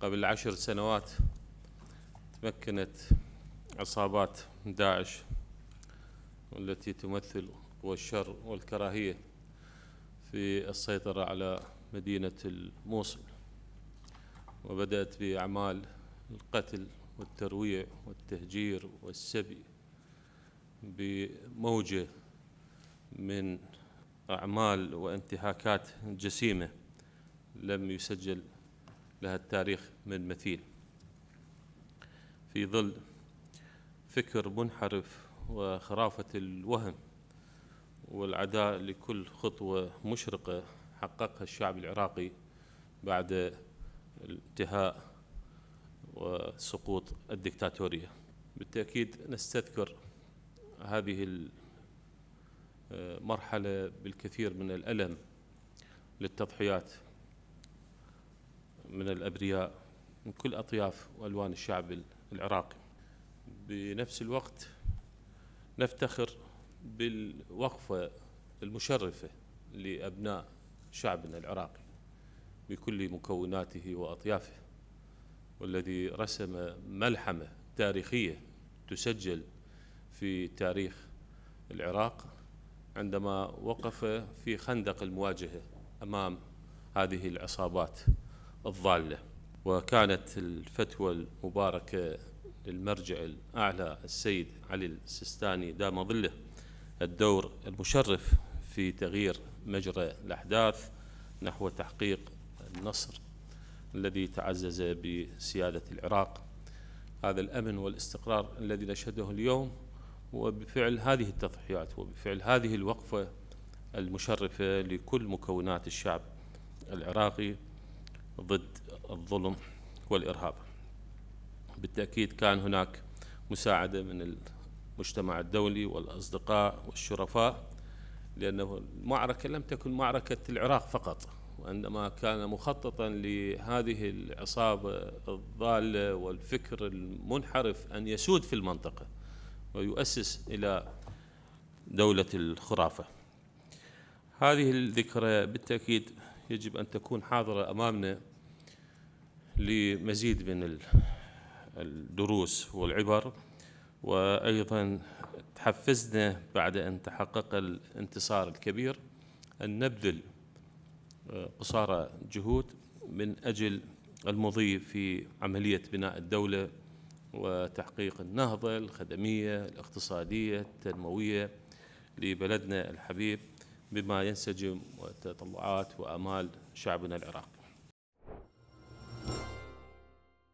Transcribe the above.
قبل عشر سنوات تمكنت عصابات داعش والتي تمثل قوى الشر والكراهية في السيطرة على مدينة الموصل وبدأت بأعمال القتل والترويع والتهجير والسبي بموجة من أعمال وانتهاكات جسيمة لم يسجل لها التاريخ من مثيل في ظل فكر منحرف وخرافة الوهم والعداء لكل خطوة مشرقة حققها الشعب العراقي بعد انتهاء وسقوط الدكتاتورية بالتأكيد نستذكر هذه المرحلة آه، بالكثير من الألم للتضحيات من الأبرياء من كل أطياف وألوان الشعب العراقي بنفس الوقت نفتخر بالوقفة المشرفة لأبناء شعبنا العراقي بكل مكوناته وأطيافه والذي رسم ملحمة تاريخية تسجل في تاريخ العراق عندما وقف في خندق المواجهة أمام هذه العصابات الضالة وكانت الفتوى المباركة للمرجع الأعلى السيد علي السيستاني دام ظله الدور المشرف في تغيير مجرى الأحداث نحو تحقيق النصر الذي تعزز بسيادة العراق هذا الأمن والاستقرار الذي نشهده اليوم وبفعل هذه التضحيات وبفعل هذه الوقفة المشرفة لكل مكونات الشعب العراقي ضد الظلم والإرهاب بالتأكيد كان هناك مساعدة من المجتمع الدولي والأصدقاء والشرفاء لأنه المعركة لم تكن معركة العراق فقط وإنما كان مخططا لهذه العصابة الضالة والفكر المنحرف أن يسود في المنطقة ويؤسس إلى دولة الخرافة هذه الذكرى بالتأكيد يجب أن تكون حاضرة أمامنا لمزيد من الدروس والعبر وأيضا تحفزنا بعد أن تحقق الانتصار الكبير أن نبذل آه، قصارى جهود من أجل المضي في عملية بناء الدولة وتحقيق النهضة الخدمية الاقتصادية التنموية لبلدنا الحبيب بما ينسجم وتطلعات وامال شعبنا العراقي